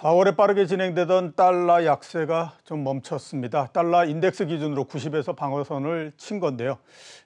4월에 빠르게 진행되던 달러 약세가 좀 멈췄습니다. 달러 인덱스 기준으로 90에서 방어선을 친 건데요.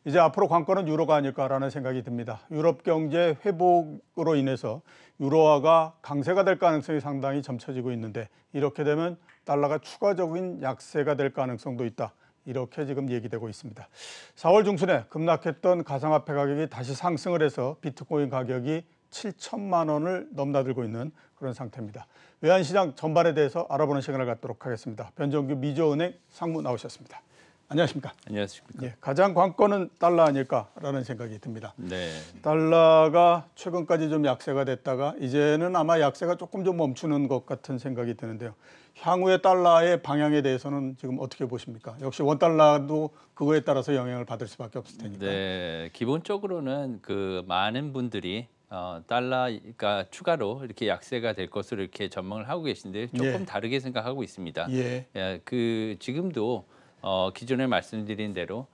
이제 앞으로 관건은 유로가 아닐까라는 생각이 듭니다. 유럽 경제 회복으로 인해서 유로화가 강세가 될 가능성이 상당히 점쳐지고 있는데 이렇게 되면 달러가 추가적인 약세가 될 가능성도 있다. 이렇게 지금 얘기되고 있습니다. 4월 중순에 급락했던 가상화폐 가격이 다시 상승을 해서 비트코인 가격이 7천만 원을 넘나들고 있는 그런 상태입니다. 외환시장 전반에 대해서 알아보는 시간을 갖도록 하겠습니다. 변정규 미조은행 상무 나오셨습니다. 안녕하십니까? 안녕하십니까? 예, 가장 관건은 달러 아닐까라는 생각이 듭니다. 네. 달러가 최근까지 좀 약세가 됐다가 이제는 아마 약세가 조금 좀 멈추는 것 같은 생각이 드는데요. 향후의 달러의 방향에 대해서는 지금 어떻게 보십니까? 역시 원 달러도 그거에 따라서 영향을 받을 수밖에 없을 테니까. 네, 기본적으로는 그 많은 분들이 어, 달러가 그러니까 추가로 이렇게 약세가 될 것으로 이렇게 전망을 하고 계신데 조금 예. 다르게 생각하고 있습니다. 예. 예, 그 지금도 어, 기존에 말씀드린 대로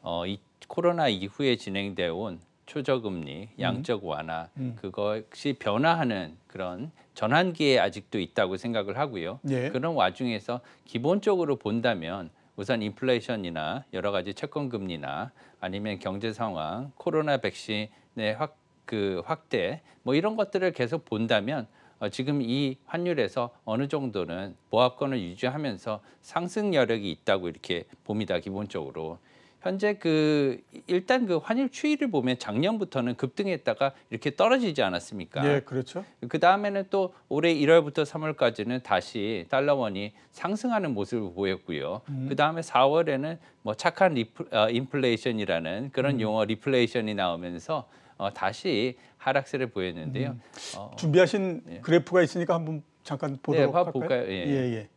어, 이 코로나 이후에 진행되어 온 초저금리, 음. 양적 완화 음. 음. 그것이 변화하는 그런 전환기에 아직도 있다고 생각을 하고요. 예. 그런 와중에서 기본적으로 본다면 우선 인플레이션이나 여러 가지 채권 금리나 아니면 경제 상황, 코로나 백신의 확그 확대 뭐 이런 것들을 계속 본다면 어, 지금 이 환율에서 어느 정도는 보합권을 유지하면서 상승 여력이 있다고 이렇게 봅니다 기본적으로 현재 그 일단 그 환율 추이를 보면 작년부터는 급등했다가 이렇게 떨어지지 않았습니까? 네, 그렇죠. 그 다음에는 또 올해 1월부터 3월까지는 다시 달러 원이 상승하는 모습을 보였고요. 음. 그 다음에 4월에는 뭐 착한 리플, 어, 인플레이션이라는 그런 음. 용어 리플레이션이 나오면서 어, 다시 하락세를 보였는데요. 음. 어, 준비하신 예. 그래프가 있으니까 한번 잠깐 네, 보도록 네, 할까요? 예. 예, 예.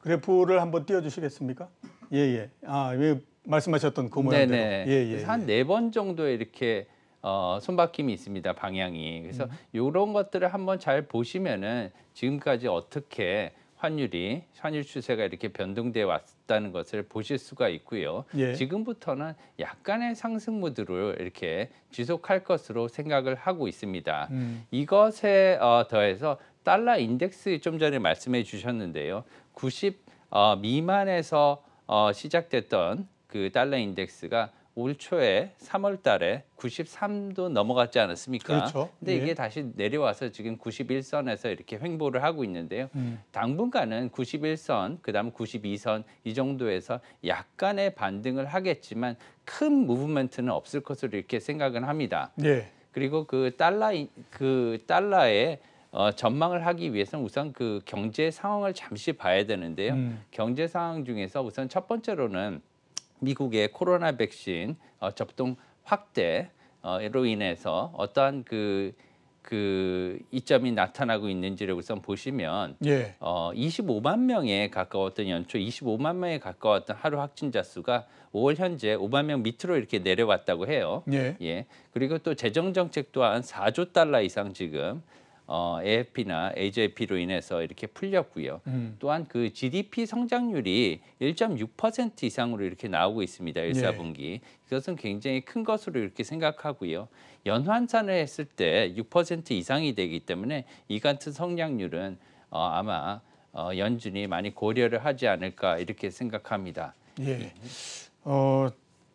그래프를 한번 띄워주시겠습니까? 예, 예. 아, 왜 말씀하셨던 그 모양대로. 네, 네. 예, 예, 한네 예. 번 정도에 이렇게 어, 손바뀜이 있습니다 방향이 그래서 음. 이런 것들을 한번 잘 보시면은 지금까지 어떻게 환율이 환율 추세가 이렇게 변동돼 왔다는 것을 보실 수가 있고요. 예. 지금부터는 약간의 상승 모드로 이렇게 지속할 것으로 생각을 하고 있습니다. 음. 이것에 어, 더해서 달러 인덱스 좀 전에 말씀해 주셨는데요. 90 어, 미만에서 어, 시작됐던 그 달러 인덱스가 올 초에 3월 달에 93도 넘어갔지 않았습니까? 그렇죠. 근데 이게 예. 다시 내려와서 지금 91선에서 이렇게 횡보를 하고 있는데요. 음. 당분간은 91선, 그다음 92선 이 정도에서 약간의 반등을 하겠지만 큰 무브먼트는 없을 것으로 이렇게 생각은 합니다. 예. 그리고 그 달러 그 달러의 어, 전망을 하기 위해서는 우선 그 경제 상황을 잠시 봐야 되는데요. 음. 경제 상황 중에서 우선 첫 번째로는 미국의 코로나 백신 어, 접종 확대로 어, 인해서 어떠한 그, 그 이점이 나타나고 있는지를 우선 보시면 예. 어, 25만 명에 가까웠던 연초 25만 명에 가까웠던 하루 확진자 수가 5월 현재 5만 명 밑으로 이렇게 내려왔다고 해요. 예. 예. 그리고 또 재정 정책 또한 4조 달러 이상 지금 어, AFP나 AJP로 인해서 이렇게 풀렸고요. 음. 또한 그 GDP 성장률이 1.6% 이상으로 이렇게 나오고 있습니다. 1사분기. 예. 이것은 굉장히 큰 것으로 이렇게 생각하고요. 연환산을 했을 때 6% 이상이 되기 때문에 이 같은 성장률은 어, 아마 어, 연준이 많이 고려를 하지 않을까 이렇게 생각합니다. 예. 어,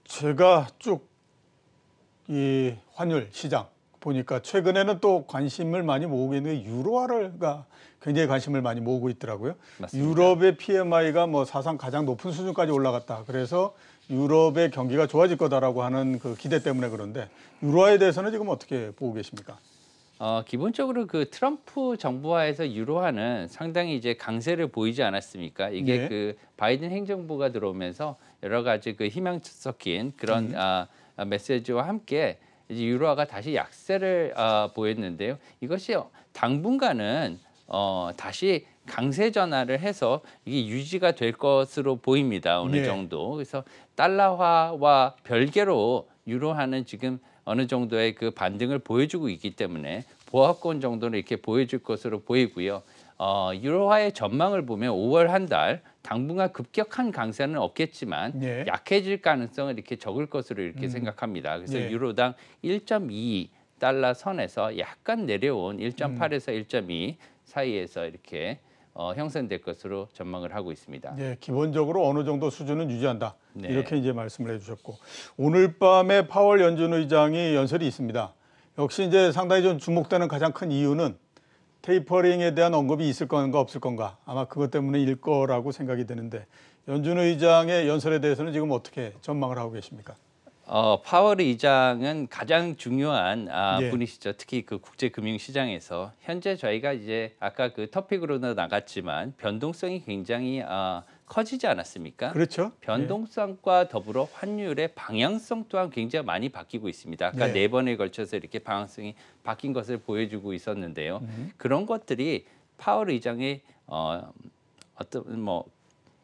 제가 쭉 이 환율 시장 보니까 최근에는 또 관심을 많이 모으고 있는 유로화를가 굉장히 관심을 많이 모으고 있더라고요. 맞습니다. 유럽의 PMI가 뭐 사상 가장 높은 수준까지 올라갔다. 그래서 유럽의 경기가 좋아질 거다라고 하는 그 기대 때문에 그런데 유로화에 대해서는 지금 어떻게 보고 계십니까? 어, 기본적으로 그 트럼프 정부하에서 유로화는 상당히 이제 강세를 보이지 않았습니까? 이게 네. 그 바이든 행정부가 들어오면서 여러 가지 그 희망 섞인 그런 음. 아, 아 메시지와 함께 이제 유로화가 다시 약세를 어, 보였는데요. 이것이 당분간은 어, 다시 강세 전환을 해서 이게 유지가 될 것으로 보입니다. 어느 네. 정도. 그래서 달러화와 별개로 유로화는 지금 어느 정도의 그 반등을 보여주고 있기 때문에 보합권 정도는 이렇게 보여줄 것으로 보이고요. 어, 유로화의 전망을 보면 5월 한달 당분간 급격한 강세는 없겠지만 예. 약해질 가능성은 이렇게 적을 것으로 이렇게 음. 생각합니다. 그래서 예. 유로당 1.2 달러 선에서 약간 내려온 1.8에서 음. 1.2 사이에서 이렇게 어, 형성될 것으로 전망을 하고 있습니다. 예, 기본적으로 어느 정도 수준은 유지한다. 네. 이렇게 이제 말씀을 해주셨고 오늘 밤에 파월 연준 의장이 연설이 있습니다. 역시 이제 상당히 좀 주목되는 가장 큰 이유는 테이퍼링에 대한 언급이 있을 건가 없을 건가 아마 그것 때문에일 거라고 생각이 되는데 연준 의장의 연설에 대해서는 지금 어떻게 전망을 하고 계십니까? 어, 파월 의장은 가장 중요한 아, 예. 분이시죠. 특히 그 국제 금융 시장에서 현재 저희가 이제 아까 그 터픽으로도 나갔지만 변동성이 굉장히 아, 커지지 않았습니까? 그렇죠. 변동성과 더불어 환율의 방향성 또한 굉장히 많이 바뀌고 있습니다. 아까 네, 네 번에 걸쳐서 이렇게 방향성이 바뀐 것을 보여주고 있었는데요. 음. 그런 것들이 파월 의장의 어, 어떤 뭐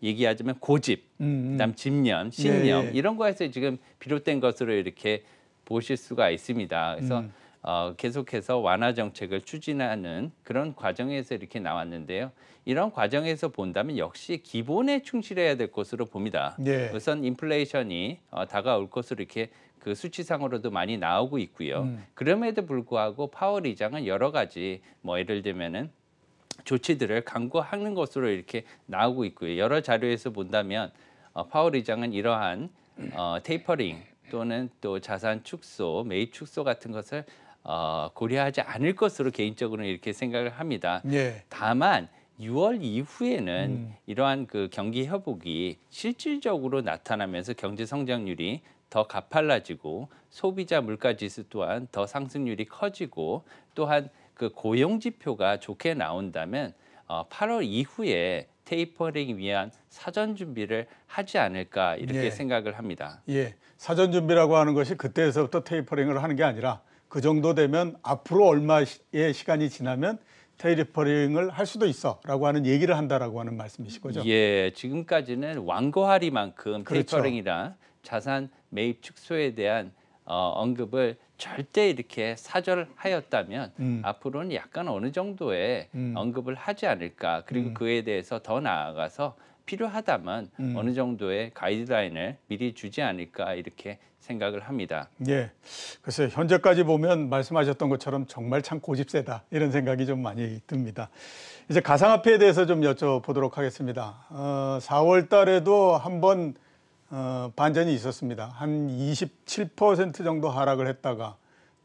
얘기하자면 고집, 음, 음. 그다음 집념, 예, 신념 네. 이런 거에서 지금 비롯된 것으로 이렇게 보실 수가 있습니다. 그래서 음. 어, 계속해서 완화 정책을 추진하는 그런 과정에서 이렇게 나왔는데요. 이런 과정에서 본다면 역시 기본에 충실해야 될 것으로 봅니다. 네. 우선 인플레이션이 어, 다가올 것으로 이렇게 그 수치상으로도 많이 나오고 있고요. 음. 그럼에도 불구하고 파월 의장은 여러 가지 뭐 예를 들면은 조치들을 강구하는 것으로 이렇게 나오고 있고요. 여러 자료에서 본다면 어, 파월 의장은 이러한 어, 테이퍼링 또는 또 자산 축소, 매입 축소 같은 것을 어, 고려하지 않을 것으로 개인적으로 이렇게 생각을 합니다. 예. 다만 6월 이후에는 음. 이러한 그 경기 회복이 실질적으로 나타나면서 경제 성장률이 더 가팔라지고 소비자 물가 지수 또한 더 상승률이 커지고 또한 그 고용 지표가 좋게 나온다면 8월 어, 이후에 테이퍼링 위한 사전 준비를 하지 않을까 이렇게 예. 생각을 합니다. 예, 사전 준비라고 하는 것이 그때에서부터 테이퍼링을 하는 게 아니라 그 정도 되면 앞으로 얼마의 시간이 지나면 테이퍼링을 할 수도 있어라고 하는 얘기를 한다라고 하는 말씀이시 거죠. 예, 지금까지는 완고하리만큼 그렇죠. 테이퍼링이나 자산 매입 축소에 대한 어, 언급을 절대 이렇게 사절하였다면 음. 앞으로는 약간 어느 정도의 음. 언급을 하지 않을까 그리고 음. 그에 대해서 더 나아가서 필요하다면 음. 어느 정도의 가이드라인을 미리 주지 않을까 이렇게 생각을 합니다. 예, 글쎄 현재까지 보면 말씀하셨던 것처럼 정말 참 고집세다 이런 생각이 좀 많이 듭니다. 이제 가상화폐에 대해서 좀 여쭤보도록 하겠습니다. 어, 4월달에도 한번 어, 반전이 있었습니다. 한 27% 정도 하락을 했다가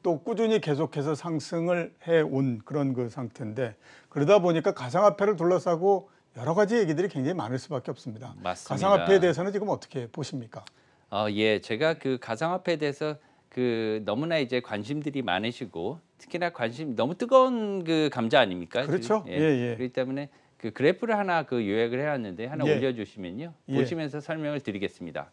또 꾸준히 계속해서 상승을 해온 그런 그 상태인데 그러다 보니까 가상화폐를 둘러싸고 여러 가지 얘기들이 굉장히 많을 수밖에 없습니다. 맞습니다. 가상화폐에 대해서는 지금 어떻게 보십니까? 어, 예, 제가 그 가상화폐에 대해서 그 너무나 이제 관심들이 많으시고 특히나 관심 너무 뜨거운 그 감자 아닙니까? 그렇죠. 예, 예. 예. 그렇기 때문에 그 그래프를 하나 그 요약을 해왔는데 하나 예. 올려주시면요. 예. 보시면서 설명을 드리겠습니다.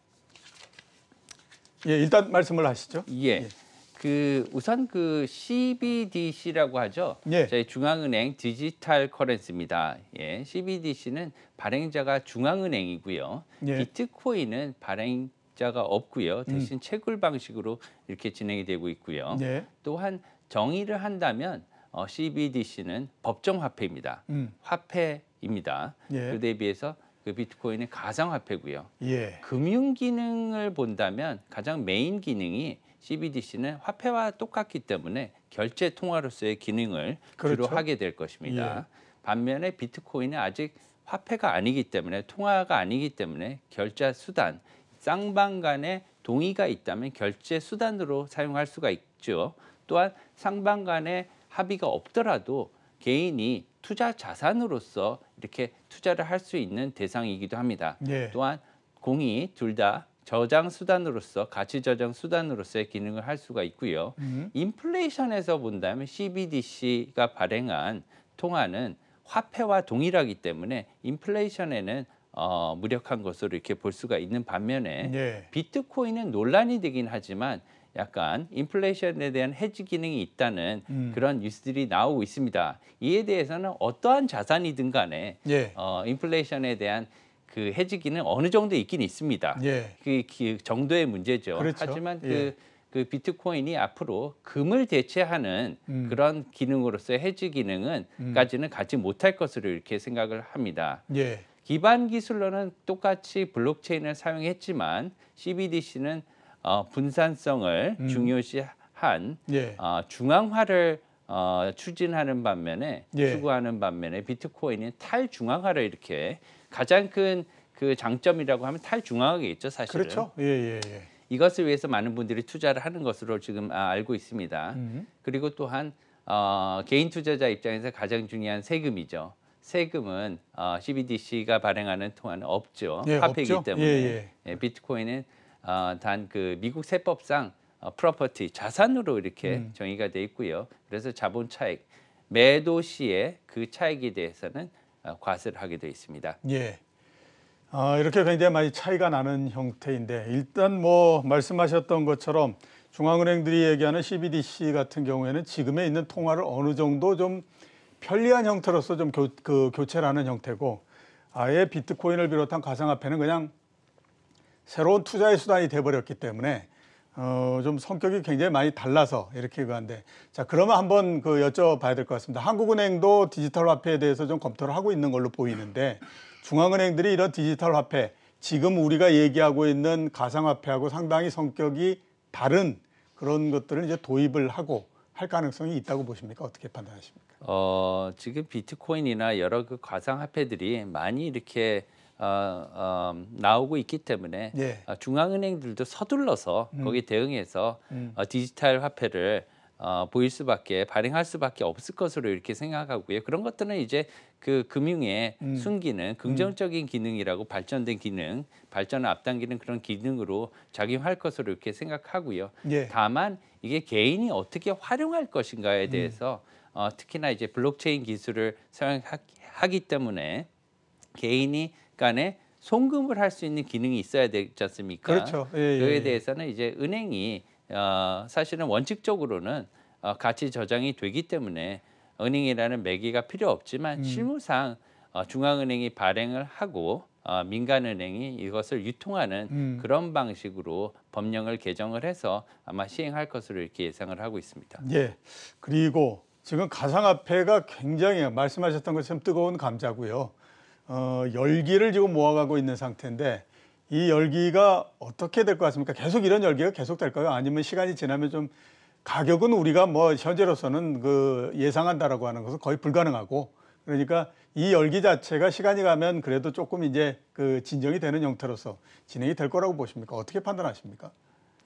예, 일단 말씀을 하시죠. 예. 예. 그 우선 그 CBDC라고 하죠. 예. 저희 중앙은행 디지털 커런스입니다. 예. CBDC는 발행자가 중앙은행이고요. 예. 비트코인은 발행자가 없고요. 음. 대신 음. 채굴 방식으로 이렇게 진행이 되고 있고요. 예. 또한 정의를 한다면 어, CBDC는 법정 화폐입니다. 음. 화폐입니다. 예. 그 대비해서 그 비트코인은 가상 화폐고요. 예. 금융 기능을 본다면 가장 메인 기능이 CBDC는 화폐와 똑같기 때문에 결제 통화로서의 기능을 그렇죠. 주로 하게 될 것입니다. 예. 반면에 비트코인은 아직 화폐가 아니기 때문에 통화가 아니기 때문에 결제 수단 쌍방 간의 동의가 있다면 결제 수단으로 사용할 수가 있죠. 또한 상방 간의 합의가 없더라도 개인이 투자 자산으로서 이렇게 투자를 할 수 있는 대상이기도 합니다. 네. 또한 공이 둘 다 저장 수단으로서 가치 저장 수단으로서의 기능을 할 수가 있고요. 음. 인플레이션에서 본다면 CBDC가 발행한 통화는 화폐와 동일하기 때문에 인플레이션에는 어, 무력한 것으로 이렇게 볼 수가 있는 반면에 네. 비트코인은 논란이 되긴 하지만 약간 인플레이션에 대한 해지 기능이 있다는 음. 그런 뉴스들이 나오고 있습니다. 이에 대해서는 어떠한 자산이든 간에 예. 어, 인플레이션에 대한 그해지기능 어느 정도 있긴 있습니다. 예. 그, 그, 정도의 문제죠. 그렇죠. 하지만 예. 그, 예. 그 비트코인이 앞으로 금을 대체하는 음. 그런 기능으로서 해지 기능은까지는 음. 갖지 못할 것으로 이렇게 생각을 합니다. 예. 기반 기술로는 똑같이 블록체인을 사용했지만 CBDC는 어, 분산성을 음. 중요시한 예. 어, 중앙화를 어, 추진하는 반면에 예. 추구하는 반면에 비트코인은 탈중앙화를 이렇게 가장 큰 그 장점이라고 하면 탈중앙화가 있죠 사실은. 그렇죠. 예, 예, 예. 이것을 위해서 많은 분들이 투자를 하는 것으로 지금 아, 알고 있습니다. 음. 그리고 또한 어, 개인 투자자 입장에서 가장 중요한 세금이죠. 세금은 어, CBDC가 발행하는 통화는 없죠. 예, 화폐이기 없죠? 예, 때문에 예, 예. 비트코인은 어, 단그 미국 세법상 어, 프로퍼티 자산으로 이렇게 음. 정의가 돼 있고요. 그래서 자본 차익 매도 시에 그 차익에 대해서는 어, 과세를 하게 돼 있습니다. 예. 아, 이렇게 굉장히 많이 차이가 나는 형태인데 일단 뭐 말씀하셨던 것처럼 중앙은행들이 얘기하는 CBDC 같은 경우에는 지금에 있는 통화를 어느 정도 좀 편리한 형태로서 좀 교, 그 교체라는 형태고 아예 비트코인을 비롯한 가상화폐는 그냥 새로운 투자의 수단이 돼버렸기 때문에 어, 좀 성격이 굉장히 많이 달라서 이렇게 그한데 자 그러면 한번 그 여쭤봐야 될 것 같습니다. 한국은행도 디지털 화폐에 대해서 좀 검토를 하고 있는 걸로 보이는데 중앙은행들이 이런 디지털 화폐 지금 우리가 얘기하고 있는 가상화폐하고 상당히 성격이 다른 그런 것들을 이제 도입을 하고 할 가능성이 있다고 보십니까? 어떻게 판단하십니까? 어, 지금 비트코인이나 여러 그 가상화폐들이 많이 이렇게 어, 어, 나오고 있기 때문에 예. 어, 중앙은행들도 서둘러서 음. 거기 대응해서 음. 어, 디지털 화폐를 어, 보일 수밖에 발행할 수밖에 없을 것으로 이렇게 생각하고요. 그런 것들은 이제 그 금융의 음. 숨기능 음. 긍정적인 기능이라고 발전된 기능, 발전을 앞당기는 그런 기능으로 작용할 것으로 이렇게 생각하고요. 예. 다만 이게 개인이 어떻게 활용할 것인가에 음. 대해서 어, 특히나 이제 블록체인 기술을 사용하기 때문에 개인이 간에 송금을 할 수 있는 기능이 있어야 되지 않습니까? 그렇죠. 예, 예. 그에 예. 대해서는 이제 은행이 어, 사실은 원칙적으로는 어, 가치 저장이 되기 때문에 은행이라는 매개가 필요 없지만 음. 실무상 어, 중앙은행이 발행을 하고 어, 민간은행이 이것을 유통하는 음. 그런 방식으로 법령을 개정을 해서 아마 시행할 것으로 이렇게 예상을 하고 있습니다. 예. 그리고 지금 가상화폐가 굉장히 말씀하셨던 것처럼 뜨거운 감자고요. 어, 열기를 지금 모아가고 있는 상태인데 이 열기가 어떻게 될 것 같습니까? 계속 이런 열기가 계속 될까요? 아니면 시간이 지나면 좀 가격은 우리가 뭐 현재로서는 그 예상한다라고 하는 것은 거의 불가능하고 그러니까 이 열기 자체가 시간이 가면 그래도 조금 이제 그 진정이 되는 형태로서 진행이 될 거라고 보십니까? 어떻게 판단하십니까?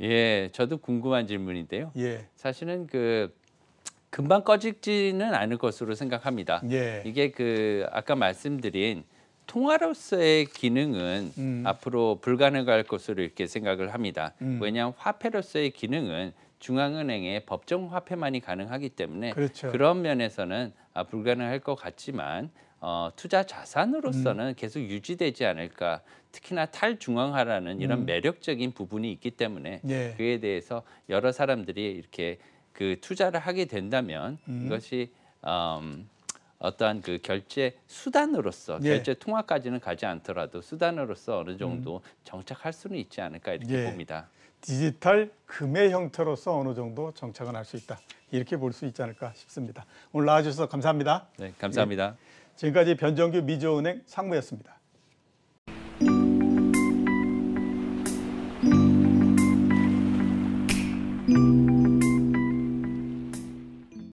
예, 저도 궁금한 질문인데요. 예. 사실은 그 금방 꺼지지는 않을 것으로 생각합니다. 예. 이게 그 아까 말씀드린 통화로서의 기능은 음. 앞으로 불가능할 것으로 이렇게 생각을 합니다. 음. 왜냐하면 화폐로서의 기능은 중앙은행의 법정 화폐만이 가능하기 때문에 그렇죠. 그런 면에서는 아, 불가능할 것 같지만 어, 투자 자산으로서는 음. 계속 유지되지 않을까. 특히나 탈중앙화라는 이런 음. 매력적인 부분이 있기 때문에 네. 그에 대해서 여러 사람들이 이렇게 그 투자를 하게 된다면 음. 이것이 음, 어떠한 그 결제 수단으로서 예. 결제 통화까지는 가지 않더라도 수단으로서 어느 정도 음. 정착할 수는 있지 않을까 이렇게 예. 봅니다. 디지털 금의 형태로서 어느 정도 정착은 할 수 있다. 이렇게 볼 수 있지 않을까 싶습니다. 오늘 나와주셔서 감사합니다. 네, 감사합니다. 예. 지금까지 변정규 미주은행 상무였습니다.